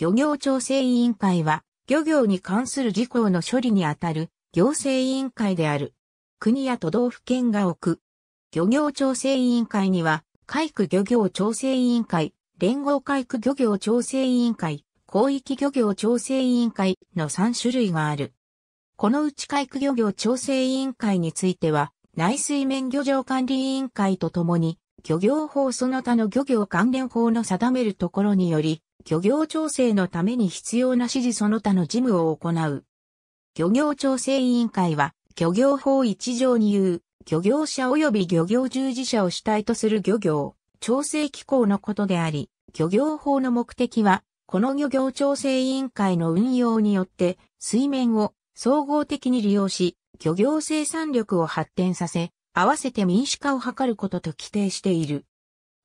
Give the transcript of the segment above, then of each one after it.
漁業調整委員会は、漁業に関する事項の処理にあたる行政委員会である。国や都道府県が置く。漁業調整委員会には、海区漁業調整委員会、連合海区漁業調整委員会、広域漁業調整委員会の3種類がある。このうち海区漁業調整委員会については、内水面漁場管理委員会とともに、漁業法その他の漁業関連法の定めるところにより、漁業調整のために必要な指示その他の事務を行う。漁業調整委員会は、漁業法一条に言う、漁業者及び漁業従事者を主体とする漁業、調整機構のことであり、漁業法の目的は、この漁業調整委員会の運用によって、水面を総合的に利用し、漁業生産力を発展させ、合わせて民主化を図ることと規定している。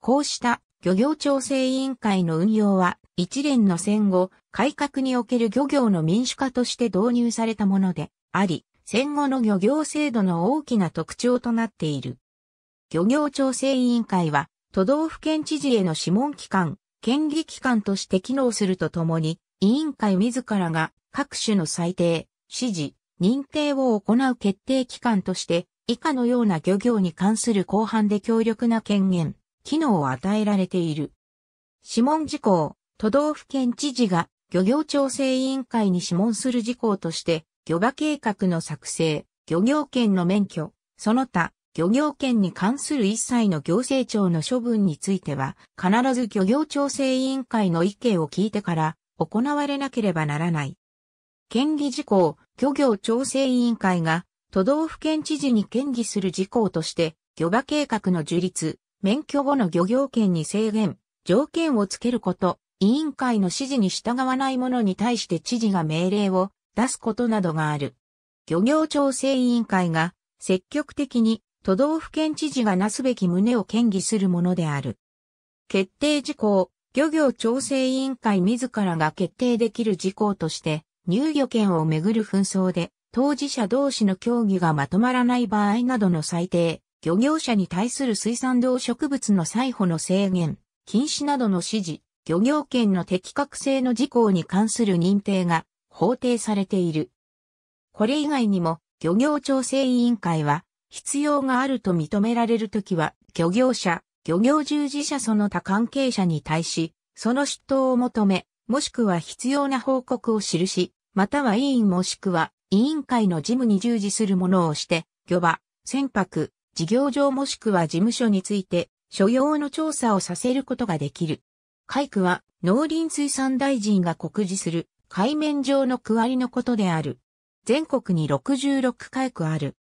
こうした漁業調整委員会の運用は、一連の戦後、改革における漁業の民主化として導入されたものであり、戦後の漁業制度の大きな特徴となっている。漁業調整委員会は、都道府県知事への諮問機関、県議機関として機能するとともに、委員会自らが各種の裁定、指示、認定を行う決定機関として、以下のような漁業に関する広範で強力な権限、機能を与えられている。諮問事項、都道府県知事が漁業調整委員会に諮問する事項として、漁場計画の作成、漁業権の免許、その他、漁業権に関する一切の行政庁の処分については、必ず漁業調整委員会の意見を聞いてから行われなければならない。県議事項、漁業調整委員会が都道府県知事に県議する事項として、漁場計画の樹立、免許後の漁業権に制限、条件をつけること、委員会の指示に従わない者に対して知事が命令を出すことなどがある。漁業調整委員会が積極的に都道府県知事がなすべき旨を建議するものである。決定事項、漁業調整委員会自らが決定できる事項として、入漁権をめぐる紛争で、当事者同士の協議がまとまらない場合などの裁定、漁業者に対する水産動植物の採捕の制限、禁止などの指示、漁業権の適格性の事項に関する認定が法定されている。これ以外にも、漁業調整委員会は、必要があると認められるときは、漁業者、漁業従事者その他関係者に対し、その出頭を求め、もしくは必要な報告を記し、または委員もしくは委員会の事務に従事するものをして、漁場、船舶、事業場もしくは事務所について、所要の調査をさせることができる。海区は農林水産大臣が告示する海面上の区割りのことである。全国に66海区ある。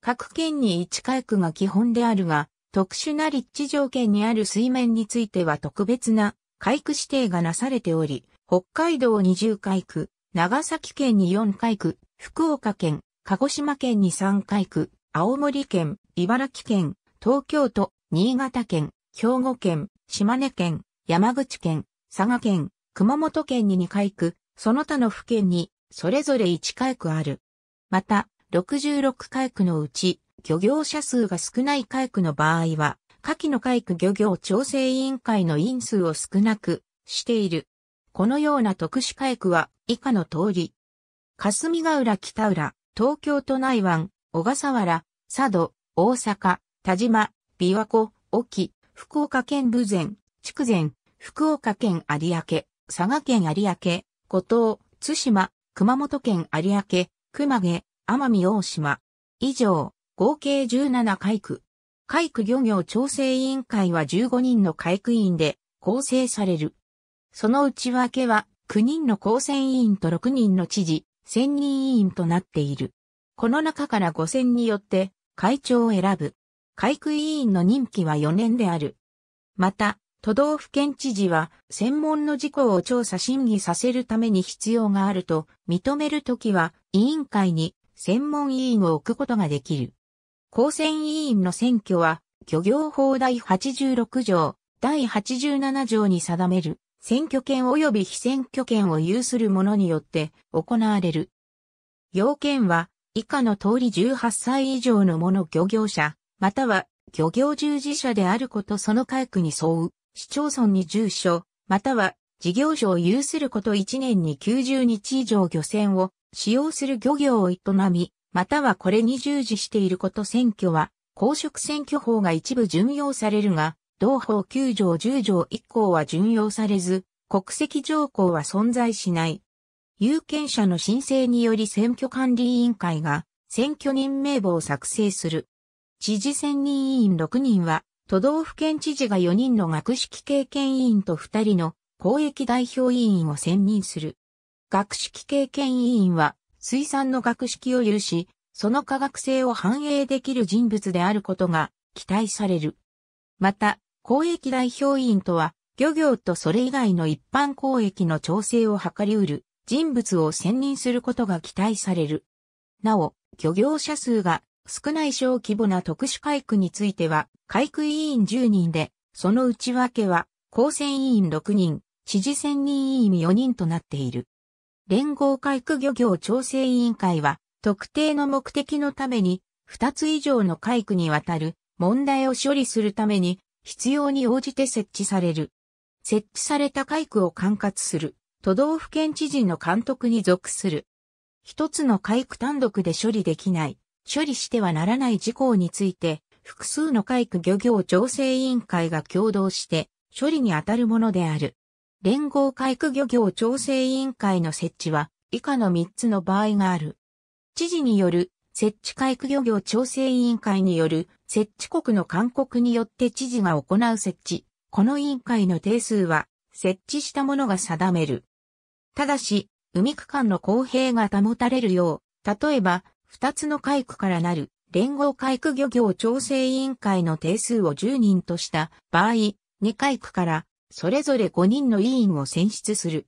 各県に1海区が基本であるが、特殊な立地条件にある水面については特別な海区指定がなされており、北海道20海区、長崎県に4海区、福岡県、鹿児島県に3海区、青森県、茨城県、東京都、新潟県、兵庫県、島根県、山口県、佐賀県、熊本県に2回区、その他の府県に、それぞれ1回区ある。また、66回区のうち、漁業者数が少ない回区の場合は、下記の回区漁業調整委員会の員数を少なくしている。このような特殊回区は以下の通り。霞ヶ浦北浦、東京都内湾、小笠原、佐渡、大阪、田島、琵琶湖、沖、福岡県武前、筑前、福岡県有明、佐賀県有明、五島、津島、熊本県有明、熊毛、奄美大島。以上、合計17海区。海区漁業調整委員会は15人の海区員で構成される。その内訳は9人の公選委員と6人の知事、1000人委員となっている。この中から5選によって会長を選ぶ。海区委員の任期は4年である。また、都道府県知事は、専門の事項を調査審議させるために必要があると認めるときは、委員会に専門委員を置くことができる。公選委員の選挙は、漁業法第86条、第87条に定める、選挙権及び非選挙権を有する者によって行われる。要件は、以下の通り18歳以上の者漁業者、または漁業従事者であることその回区に沿う。市町村に住所、または事業所を有すること1年に90日以上漁船を使用する漁業を営み、またはこれに従事していること選挙は、公職選挙法が一部準用されるが、同法9条10条1項は準用されず、国籍条項は存在しない。有権者の申請により選挙管理委員会が選挙人名簿を作成する。知事選任委員6人は都道府県知事が4人の学識経験委員と2人の公益代表委員を選任する。学識経験委員は、水産の学識を有し、その科学性を反映できる人物であることが期待される。また、公益代表委員とは、漁業とそれ以外の一般公益の調整を図り得る人物を選任することが期待される。なお、漁業者数が少ない小規模な特殊会区については、会区委員10人で、その内訳は、公選委員6人、知事選任委員4人となっている。連合会区漁業調整委員会は、特定の目的のために、2つ以上の会区にわたる問題を処理するために、必要に応じて設置される。設置された会区を管轄する、都道府県知事の監督に属する。一つの会区単独で処理できない、処理してはならない事項について、複数の海区漁業調整委員会が共同して処理に当たるものである。連合海区漁業調整委員会の設置は以下の3つの場合がある。知事による設置海区漁業調整委員会による設置国の勧告によって知事が行う設置。この委員会の定数は設置したものが定める。ただし、海区間の公平が保たれるよう、例えば二つの海区からなる連合海区漁業調整委員会の定数を10人とした場合、二海区からそれぞれ5人の委員を選出する。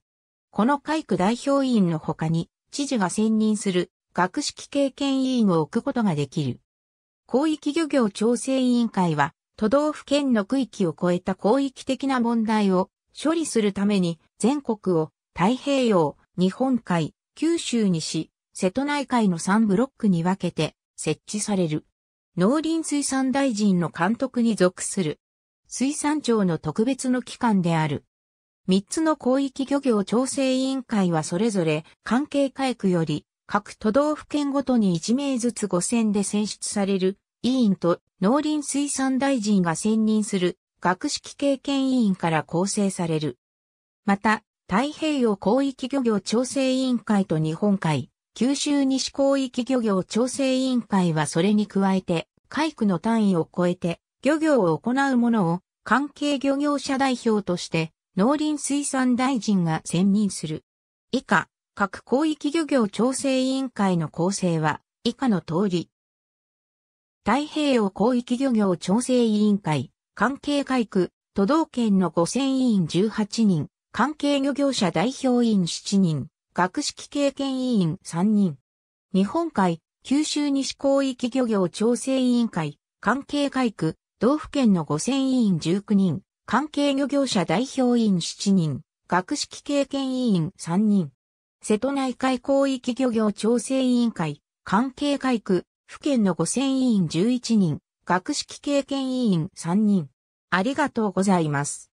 この海区代表委員の他に、知事が選任する学識経験委員を置くことができる。広域漁業調整委員会は、都道府県の区域を超えた広域的な問題を処理するために、全国を太平洋、日本海、九州にし、瀬戸内海の3ブロックに分けて設置される。農林水産大臣の監督に属する。水産庁の特別の機関である。3つの広域漁業調整委員会はそれぞれ関係会区より各都道府県ごとに1名ずつ5選で選出される委員と農林水産大臣が選任する学識経験委員から構成される。また、太平洋広域漁業調整委員会と日本海、九州西広域漁業調整委員会はそれに加えて、海区の単位を超えて、漁業を行う者を関係漁業者代表として、農林水産大臣が選任する。以下、各広域漁業調整委員会の構成は、以下の通り。太平洋広域漁業調整委員会、関係海区、都道県の5000委員18人、関係漁業者代表委員7人、学識経験委員3人。日本海、九州西広域漁業調整委員会、関係会区、道府県の5000委員19人、関係漁業者代表委員7人、学識経験委員3人。瀬戸内海広域漁業調整委員会、関係会区、府県の5000委員11人、学識経験委員3人。ありがとうございます。